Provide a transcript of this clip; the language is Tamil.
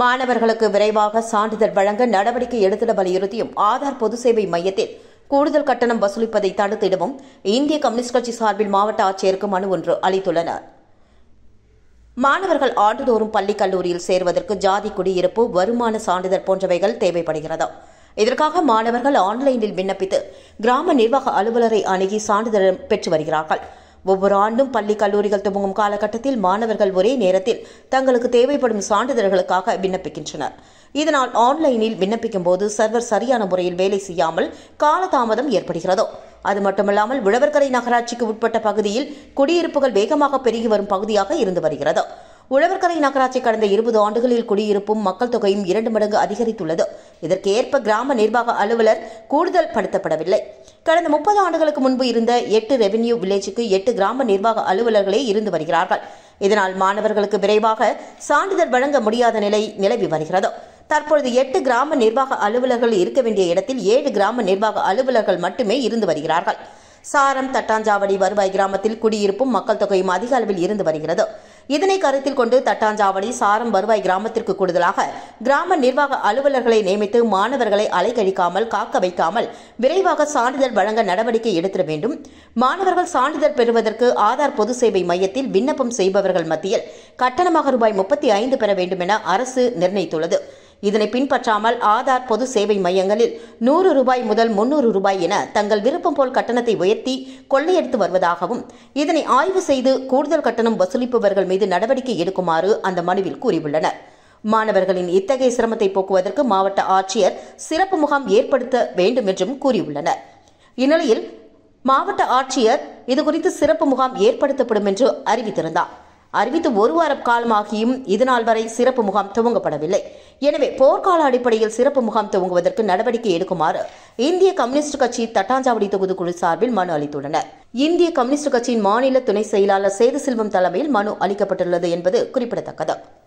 மாணவர்களுக்கு விரைவாக சான்றிதழ் வழங்க நடவடிக்கை எடுத்திட வலியுறுத்தியும் ஆதார் பொது சேவை மையத்தில் கூடுதல் கட்டணம் வசூலிப்பதை தடுத்திடவும் இந்திய கம்யூனிஸ்ட் கட்சி சார்பில் மாவட்ட ஆட்சியருக்கு மனு ஒன்று அளித்துள்ளனர் மாணவர்கள் ஆண்டுதோறும் பள்ளி கல்லூரியில் சேர்வதற்கு ஜாதி குடியிருப்பு வருமான சான்றிதழ் போன்றவைகள் தேவைப்படுகிறது இதற்காக மாணவர்கள் ஆன்லைனில் விண்ணப்பித்து கிராம நிர்வாக அலுவலரை அணுகி சான்றிதழ் பெற்று வருகிறார்கள் ஒவ்வொரு ஆண்டும் பள்ளி கல்லூரிகள் துவங்கும் காலகட்டத்தில் மாணவர்கள் ஒரே நேரத்தில் தங்களுக்கு தேவைப்படும் சான்றிதழ்களுக்காக விண்ணப்பிக்கின்றனர் இதனால் ஆன்லைனில் விண்ணப்பிக்கும் போது சர்வர் சரியான முறையில் வேலை செய்யாமல் காலதாமதம் ஏற்படுகிறதோ அது மட்டுமல்லாமல் உழவர்கரை நகராட்சிக்கு உட்பட்ட பகுதியில் குடியிருப்புகள் வேகமாக பெருகி வரும் பகுதியாக இருந்து வருகிறது உழவர்கரை நகராட்சி கடந்த இருபது ஆண்டுகளில் குடியிருப்பும் மக்கள் தொகையும் இரண்டு மடங்கு அதிகரித்துள்ளது இதற்கேற்ப கிராம நிர்வாக அலுவலர் கூடுதல் படுத்தப்படவில்லை கடந்த முப்பது ஆண்டுகளுக்கு முன்பு இருந்த எட்டு ரெவென்யூ வில்லேஜுக்கு எட்டு கிராம நிர்வாக அலுவலர்களே இருந்து வருகிறார்கள் இதனால் மாணவர்களுக்கு விரைவாக சான்றிதழ் வழங்க முடியாத நிலை நிலவி வருகிறது தற்பொழுது எட்டு கிராம நிர்வாக அலுவலர்கள் இருக்க வேண்டிய இடத்தில் ஏழு கிராம நிர்வாக அலுவலர்கள் மட்டுமே இருந்து வருகிறார்கள் சாரம் தட்டாஞ்சாவடி வருவாய் கிராமத்தில் குடியிருப்பும் மக்கள் தொகையும் அதிக அளவில் இருந்து வருகிறது இதனை கருத்தில் கொண்டு தட்டாஞ்சாவடி சாரம் வருவாய் கிராமத்திற்கு கூடுதலாக கிராம நிர்வாக அலுவலர்களை நியமித்து மாணவர்களை அலைக்கழிக்காமல் காக்க வைக்காமல் விரைவாக சான்றிதழ் வழங்க நடவடிக்கை எடுத்திட வேண்டும் மாணவர்கள் சான்றிதழ் பெறுவதற்கு ஆதார் பொது சேவை மையத்தில் விண்ணப்பம் செய்பவர்கள் மத்தியில் கட்டணமாக ரூபாய் முப்பத்தி ஐந்து பெற வேண்டும் என அரசு நிர்ணயித்துள்ளது இதனை பின்பற்றாமல் ஆதார் பொது சேவை மையங்களில் நூறு ரூபாய் முதல் முன்னூறு ரூபாய் என தங்கள் விருப்பம் போல் கட்டணத்தை உயர்த்தி கொள்ளையடித்து வருவதாகவும் இதனை ஆய்வு செய்து கூடுதல் கட்டணம் வசூலிப்பவர்கள் மீது நடவடிக்கை எடுக்குமாறு அந்த மனுவில் கூறியுள்ளனர் மாணவர்களின் இத்தகைய சிரமத்தை போக்குவதற்கு மாவட்ட ஆட்சியர் சிறப்பு முகாம் ஏற்படுத்த வேண்டும் என்றும் கூறியுள்ளனர் இந்நிலையில் மாவட்ட ஆட்சியர் இதுகுறித்து சிறப்பு முகாம் ஏற்படுத்தப்படும் என்று அறிவித்திருந்தார் அறிவித்து ஒரு வார காலமாகியும் இதுநாள் வரை சிறப்பு முகாம் துவங்கப்படவில்லை எனவே போர்க்கால அடிப்படையில் சிறப்பு முகாம் துவங்குவதற்கு நடவடிக்கை எடுக்குமாறு இந்திய கம்யூனிஸ்ட் கட்சி தட்டாஞ்சாவடி தொகுதிக்குழு சார்பில் மனு அளித்துள்ளனர் இந்திய கம்யூனிஸ்ட் கட்சியின் மாநில துணை செயலாளர் சேது செல்வம் தலைமையில் மனு அளிக்கப்பட்டுள்ளது என்பது குறிப்பிடத்தக்கது